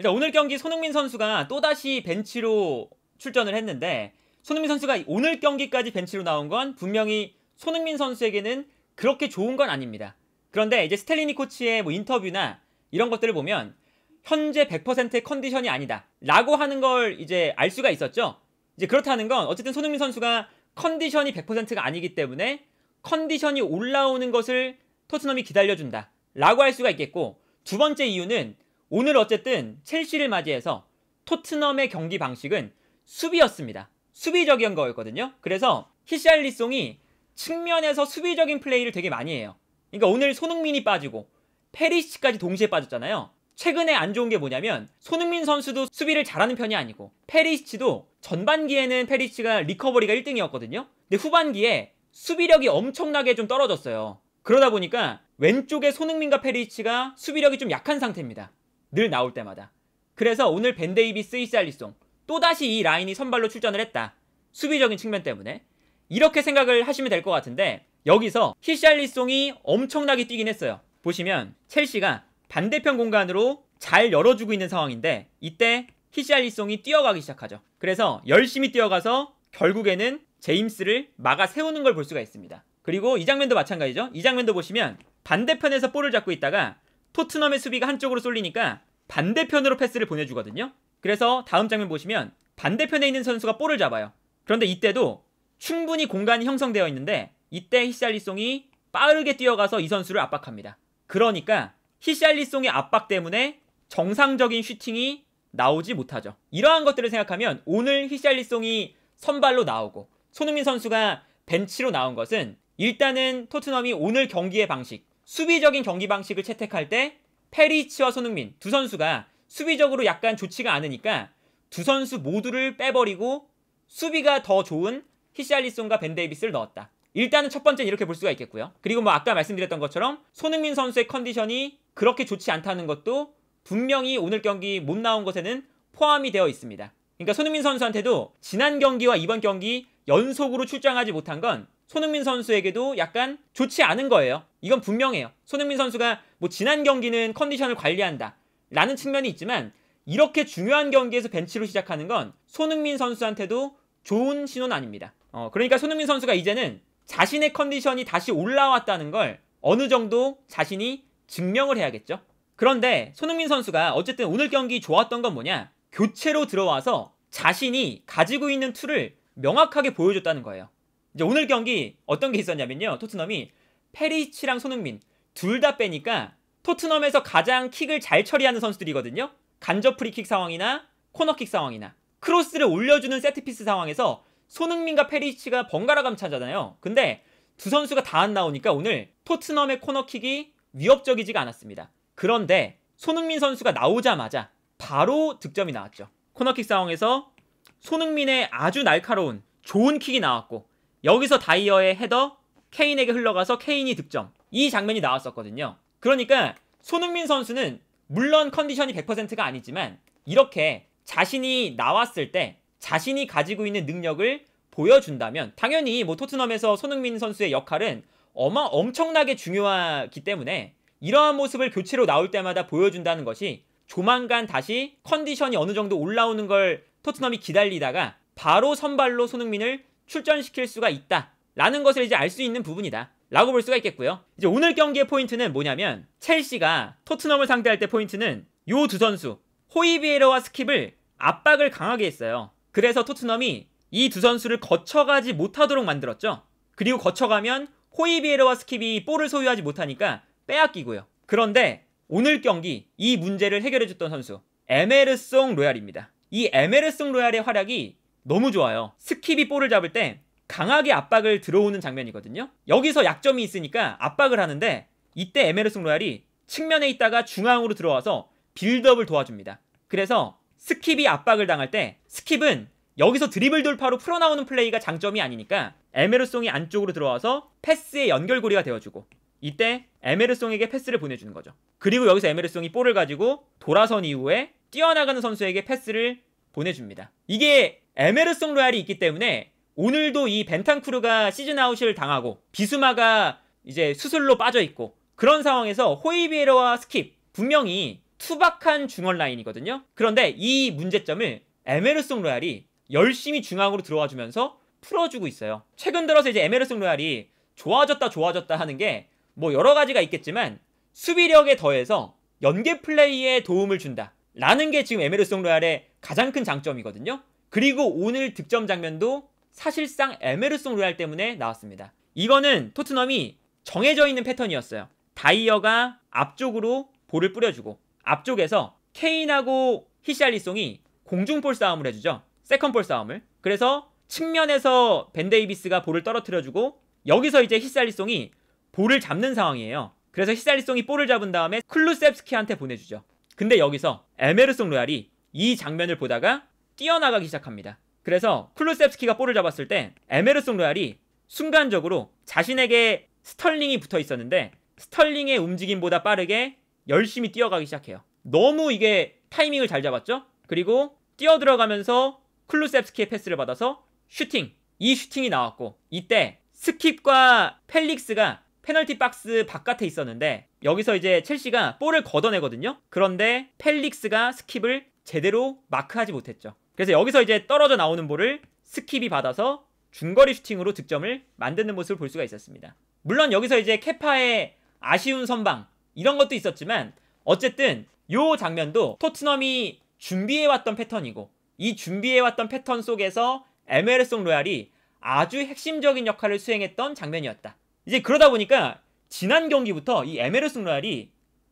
일단 오늘 경기 손흥민 선수가 또다시 벤치로 출전을 했는데 손흥민 선수가 오늘 경기까지 벤치로 나온 건 분명히 손흥민 선수에게는 그렇게 좋은 건 아닙니다. 그런데 이제 스텔리니 코치의 뭐 인터뷰나 이런 것들을 보면 현재 100%의 컨디션이 아니다. 라고 하는 걸 이제 알 수가 있었죠. 이제 그렇다는 건 어쨌든 손흥민 선수가 컨디션이 100%가 아니기 때문에 컨디션이 올라오는 것을 토트넘이 기다려준다. 라고 할 수가 있겠고 두 번째 이유는 오늘 어쨌든 첼시를 맞이해서 토트넘의 경기 방식은 수비였습니다. 수비적인 거였거든요. 그래서 히샬리송이 측면에서 수비적인 플레이를 되게 많이 해요. 그러니까 오늘 손흥민이 빠지고 페리시까지 치 동시에 빠졌잖아요. 최근에 안 좋은 게 뭐냐면 손흥민 선수도 수비를 잘하는 편이 아니고 페리시도 치 전반기에는 페리시가 치 리커버리가 1등이었거든요. 근데 후반기에 수비력이 엄청나게 좀 떨어졌어요. 그러다 보니까 왼쪽에 손흥민과 페리치가 시 수비력이 좀 약한 상태입니다. 늘 나올 때마다. 그래서 오늘 벤데이비 스이살리송 또다시 이 라인이 선발로 출전을 했다. 수비적인 측면 때문에. 이렇게 생각을 하시면 될 것 같은데 여기서 히샬리송이 엄청나게 뛰긴 했어요. 보시면 첼시가 반대편 공간으로 잘 열어주고 있는 상황인데 이때 히샬리송이 뛰어가기 시작하죠. 그래서 열심히 뛰어가서 결국에는 제임스를 막아 세우는 걸 볼 수가 있습니다. 그리고 이 장면도 마찬가지죠. 이 장면도 보시면 반대편에서 볼을 잡고 있다가 토트넘의 수비가 한쪽으로 쏠리니까 반대편으로 패스를 보내주거든요. 그래서 다음 장면 보시면 반대편에 있는 선수가 볼을 잡아요. 그런데 이때도 충분히 공간이 형성되어 있는데 이때 히샬리송이 빠르게 뛰어가서 이 선수를 압박합니다. 그러니까 히샬리송의 압박 때문에 정상적인 슈팅이 나오지 못하죠. 이러한 것들을 생각하면 오늘 히샬리송이 선발로 나오고 손흥민 선수가 벤치로 나온 것은 일단은 토트넘이 오늘 경기의 방식, 수비적인 경기 방식을 채택할 때 페리치와 손흥민 두 선수가 수비적으로 약간 좋지가 않으니까 두 선수 모두를 빼버리고 수비가 더 좋은 히샬리송과 벤데이비스를 넣었다. 일단은 첫 번째는 이렇게 볼 수가 있겠고요. 그리고 뭐 아까 말씀드렸던 것처럼 손흥민 선수의 컨디션이 그렇게 좋지 않다는 것도 분명히 오늘 경기 못 나온 것에는 포함이 되어 있습니다. 그러니까 손흥민 선수한테도 지난 경기와 이번 경기 연속으로 출장하지 못한 건 손흥민 선수에게도 약간 좋지 않은 거예요. 이건 분명해요. 손흥민 선수가 뭐 지난 경기는 컨디션을 관리한다 라는 측면이 있지만 이렇게 중요한 경기에서 벤치로 시작하는 건 손흥민 선수한테도 좋은 신호는 아닙니다. 어, 그러니까 손흥민 선수가 이제는 자신의 컨디션이 다시 올라왔다는 걸 어느 정도 자신이 증명을 해야겠죠. 그런데 손흥민 선수가 어쨌든 오늘 경기 좋았던 건 뭐냐? 교체로 들어와서 자신이 가지고 있는 툴을 명확하게 보여줬다는 거예요. 이제 오늘 경기 어떤 게 있었냐면요. 토트넘이 페리치랑 손흥민 둘 다 빼니까 토트넘에서 가장 킥을 잘 처리하는 선수들이거든요. 간접 프리킥 상황이나 코너킥 상황이나 크로스를 올려주는 세트피스 상황에서 손흥민과 페리치가 번갈아 감차잖아요. 근데 두 선수가 다 안 나오니까 오늘 토트넘의 코너킥이 위협적이지가 않았습니다. 그런데 손흥민 선수가 나오자마자 바로 득점이 나왔죠. 코너킥 상황에서 손흥민의 아주 날카로운 좋은 킥이 나왔고 여기서 다이어의 헤더 케인에게 흘러가서 케인이 득점. 이 장면이 나왔었거든요. 그러니까 손흥민 선수는 물론 컨디션이 100%가 아니지만 이렇게 자신이 나왔을 때 자신이 가지고 있는 능력을 보여준다면 당연히 뭐 토트넘에서 손흥민 선수의 역할은 어마 엄청나게 중요하기 때문에 이러한 모습을 교체로 나올 때마다 보여준다는 것이 조만간 다시 컨디션이 어느 정도 올라오는 걸 토트넘이 기다리다가 바로 선발로 손흥민을 출전시킬 수가 있다. 라는 것을 이제 알 수 있는 부분이다. 라고 볼 수가 있겠고요. 이제 오늘 경기의 포인트는 뭐냐면 첼시가 토트넘을 상대할 때 포인트는 요 두 선수 호이비에르와 스킵을 압박을 강하게 했어요. 그래서 토트넘이 이 두 선수를 거쳐가지 못하도록 만들었죠. 그리고 거쳐가면 호이비에르와 스킵이 볼을 소유하지 못하니까 빼앗기고요. 그런데 오늘 경기 이 문제를 해결해줬던 선수 에메르송 로얄입니다. 이 에메르송 로얄의 활약이 너무 좋아요. 스킵이 볼을 잡을 때 강하게 압박을 들어오는 장면이거든요. 여기서 약점이 있으니까 압박을 하는데 이때 에메르송 로얄이 측면에 있다가 중앙으로 들어와서 빌드업을 도와줍니다. 그래서 스킵이 압박을 당할 때 스킵은 여기서 드리블 돌파로 풀어나오는 플레이가 장점이 아니니까 에메르송이 안쪽으로 들어와서 패스의 연결고리가 되어주고 이때 에메르송에게 패스를 보내주는 거죠. 그리고 여기서 에메르송이 볼을 가지고 돌아선 이후에 뛰어나가는 선수에게 패스를 보내줍니다. 이게 에메르송 로얄이 있기 때문에 오늘도 이 벤탄쿠르가 시즌 아웃을 당하고 비수마가 이제 수술로 빠져 있고 그런 상황에서 호이비에르와 스킵 분명히 투박한 중원 라인이거든요. 그런데 이 문제점을 에메르송 로얄이 열심히 중앙으로 들어와 주면서 풀어주고 있어요. 최근 들어서 이제 에메르송 로얄이 좋아졌다 좋아졌다 하는 게 뭐 여러 가지가 있겠지만 수비력에 더해서 연계 플레이에 도움을 준다. 라는 게 지금 에메르송 로얄의 가장 큰 장점이거든요. 그리고 오늘 득점 장면도 사실상 에메르송 로얄 때문에 나왔습니다. 이거는 토트넘이 정해져 있는 패턴이었어요. 다이어가 앞쪽으로 볼을 뿌려주고 앞쪽에서 케인하고 히샬리송이 공중볼 싸움을 해주죠. 세컨볼 싸움을. 그래서 측면에서 벤데이비스가 볼을 떨어뜨려주고 여기서 이제 히샬리송이 볼을 잡는 상황이에요. 그래서 히샬리송이 볼을 잡은 다음에 클루셉스키한테 보내주죠. 근데 여기서 에메르송 로얄이 이 장면을 보다가 뛰어나가기 시작합니다. 그래서 클루셉스키가 볼을 잡았을 때 에메르송 로얄이 순간적으로 자신에게 스털링이 붙어 있었는데 스털링의 움직임보다 빠르게 열심히 뛰어가기 시작해요. 너무 이게 타이밍을 잘 잡았죠? 그리고 뛰어 들어가면서 클루셉스키의 패스를 받아서 슈팅. 이 슈팅이 나왔고 이때 스킵과 펠릭스가 페널티 박스 바깥에 있었는데 여기서 이제 첼시가 볼을 걷어내거든요. 그런데 펠릭스가 스킵을 제대로 마크하지 못했죠. 그래서 여기서 이제 떨어져 나오는 볼을 스킵이 받아서 중거리 슈팅으로 득점을 만드는 모습을 볼 수가 있었습니다. 물론 여기서 이제 케파의 아쉬운 선방 이런 것도 있었지만 어쨌든 요 장면도 토트넘이 준비해왔던 패턴이고 이 준비해왔던 패턴 속에서 에메르송 로얄이 아주 핵심적인 역할을 수행했던 장면이었다. 이제 그러다 보니까 지난 경기부터 이 에메르송 로얄이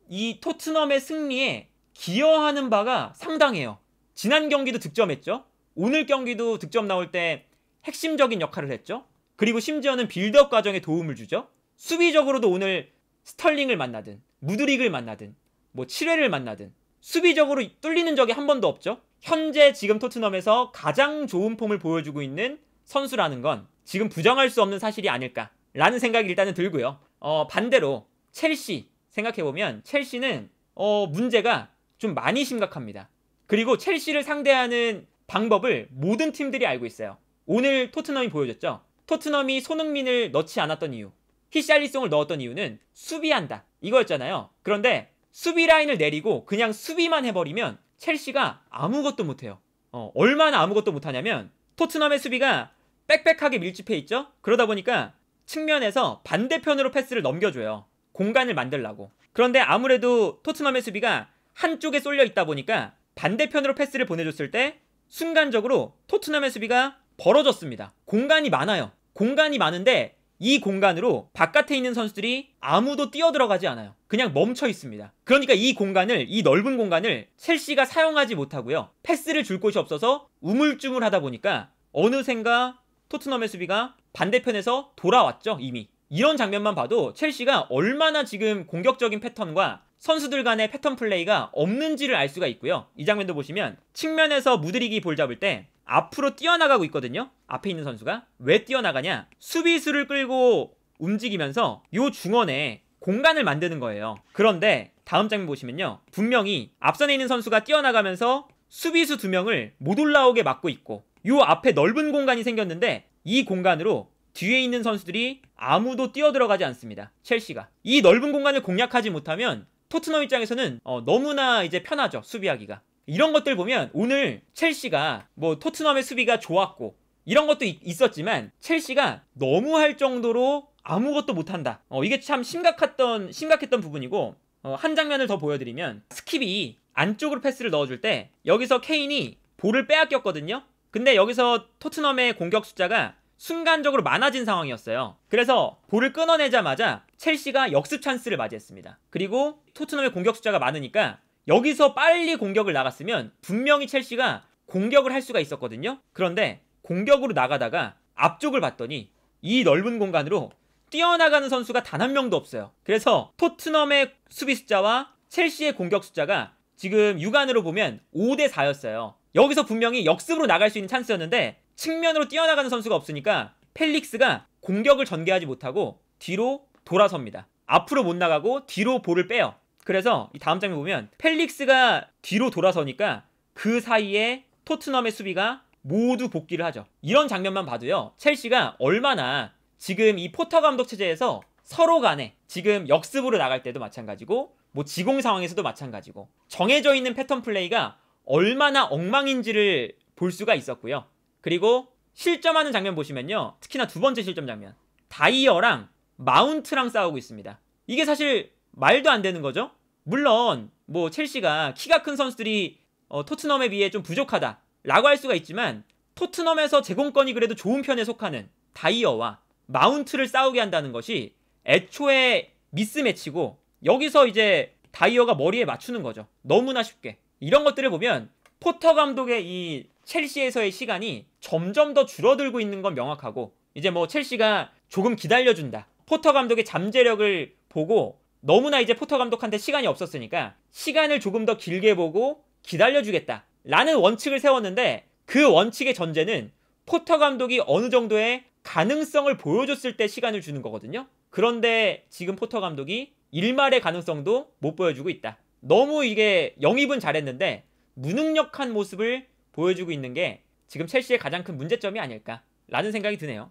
이 토트넘의 승리에 기여하는 바가 상당해요. 지난 경기도 득점했죠. 오늘 경기도 득점 나올 때 핵심적인 역할을 했죠. 그리고 심지어는 빌드업 과정에 도움을 주죠. 수비적으로도 오늘 스털링을 만나든 무드릭을 만나든 뭐 7회를 만나든 수비적으로 뚫리는 적이 한 번도 없죠. 현재 지금 토트넘에서 가장 좋은 폼을 보여주고 있는 선수라는 건 지금 부정할 수 없는 사실이 아닐까라는 생각이 일단은 들고요. 어, 반대로 첼시 생각해보면 첼시는 어, 문제가 좀 많이 심각합니다. 그리고 첼시를 상대하는 방법을 모든 팀들이 알고 있어요. 오늘 토트넘이 보여줬죠. 토트넘이 손흥민을 넣지 않았던 이유, 히샬리송을 넣었던 이유는 수비한다. 이거였잖아요. 그런데 수비 라인을 내리고 그냥 수비만 해버리면 첼시가 아무것도 못해요. 어, 얼마나 아무것도 못하냐면 토트넘의 수비가 빽빽하게 밀집해 있죠? 그러다 보니까 측면에서 반대편으로 패스를 넘겨줘요. 공간을 만들라고. 그런데 아무래도 토트넘의 수비가 한쪽에 쏠려 있다 보니까 반대편으로 패스를 보내줬을 때 순간적으로 토트넘의 수비가 벌어졌습니다. 공간이 많아요. 공간이 많은데 이 공간으로 바깥에 있는 선수들이 아무도 뛰어들어가지 않아요. 그냥 멈춰 있습니다. 그러니까 이 공간을, 이 넓은 공간을 첼시가 사용하지 못하고요. 패스를 줄 곳이 없어서 우물쭈물 하다 보니까 어느샌가 토트넘의 수비가 반대편에서 돌아왔죠, 이미. 이런 장면만 봐도 첼시가 얼마나 지금 공격적인 패턴과 선수들 간의 패턴 플레이가 없는지를 알 수가 있고요. 이 장면도 보시면 측면에서 무드리기 볼 잡을 때 앞으로 뛰어나가고 있거든요. 앞에 있는 선수가 왜 뛰어나가냐? 수비수를 끌고 움직이면서 요 중원에 공간을 만드는 거예요. 그런데 다음 장면 보시면요. 분명히 앞선에 있는 선수가 뛰어나가면서 수비수 두 명을 못 올라오게 막고 있고 요 앞에 넓은 공간이 생겼는데 이 공간으로 뒤에 있는 선수들이 아무도 뛰어들어가지 않습니다. 첼시가. 이 넓은 공간을 공략하지 못하면 토트넘 입장에서는 어, 너무나 이제 편하죠 수비하기가 이런 것들 보면 오늘 첼시가 뭐 토트넘의 수비가 좋았고 이런 것도 있, 있었지만 첼시가 너무 할 정도로 아무것도 못한다 어, 이게 참 심각했던 심각했던 부분이고 어, 한 장면을 더 보여드리면 스킵이 안쪽으로 패스를 넣어줄 때 여기서 케인이 볼을 빼앗겼거든요 근데 여기서 토트넘의 공격 숫자가 순간적으로 많아진 상황이었어요. 그래서 볼을 끊어내자마자 첼시가 역습 찬스를 맞이했습니다. 그리고 토트넘의 공격 숫자가 많으니까 여기서 빨리 공격을 나갔으면 분명히 첼시가 공격을 할 수가 있었거든요. 그런데 공격으로 나가다가 앞쪽을 봤더니 이 넓은 공간으로 뛰어나가는 선수가 단 한 명도 없어요. 그래서 토트넘의 수비 숫자와 첼시의 공격 숫자가 지금 육안으로 보면 5 대 4였어요. 여기서 분명히 역습으로 나갈 수 있는 찬스였는데 측면으로 뛰어나가는 선수가 없으니까 펠릭스가 공격을 전개하지 못하고 뒤로 돌아섭니다. 앞으로 못 나가고 뒤로 볼을 빼요. 그래서 이 다음 장면 보면 펠릭스가 뒤로 돌아서니까 그 사이에 토트넘의 수비가 모두 복귀를 하죠. 이런 장면만 봐도요. 첼시가 얼마나 지금 이 포터 감독 체제에서 서로 간에 지금 역습으로 나갈 때도 마찬가지고 뭐 지공 상황에서도 마찬가지고 정해져 있는 패턴 플레이가 얼마나 엉망인지를 볼 수가 있었고요. 그리고 실점하는 장면 보시면요. 특히나 두 번째 실점 장면. 다이어랑 마운트랑 싸우고 있습니다. 이게 사실 말도 안 되는 거죠. 물론 뭐 첼시가 키가 큰 선수들이 어, 토트넘에 비해 좀 부족하다라고 할 수가 있지만 토트넘에서 제공권이 그래도 좋은 편에 속하는 다이어와 마운트를 싸우게 한다는 것이 애초에 미스매치고 여기서 이제 다이어가 머리에 맞추는 거죠. 너무나 쉽게. 이런 것들을 보면 포터 감독의 이 첼시에서의 시간이 점점 더 줄어들고 있는 건 명확하고 이제 뭐 첼시가 조금 기다려준다. 포터 감독의 잠재력을 보고 너무나 이제 포터 감독한테 시간이 없었으니까 시간을 조금 더 길게 보고 기다려주겠다. 라는 원칙을 세웠는데 그 원칙의 전제는 포터 감독이 어느 정도의 가능성을 보여줬을 때 시간을 주는 거거든요. 그런데 지금 포터 감독이 일말의 가능성도 못 보여주고 있다. 너무 이게 영입은 잘했는데 무능력한 모습을 보여주고 있는 게 지금 첼시의 가장 큰 문제점이 아닐까라는 생각이 드네요.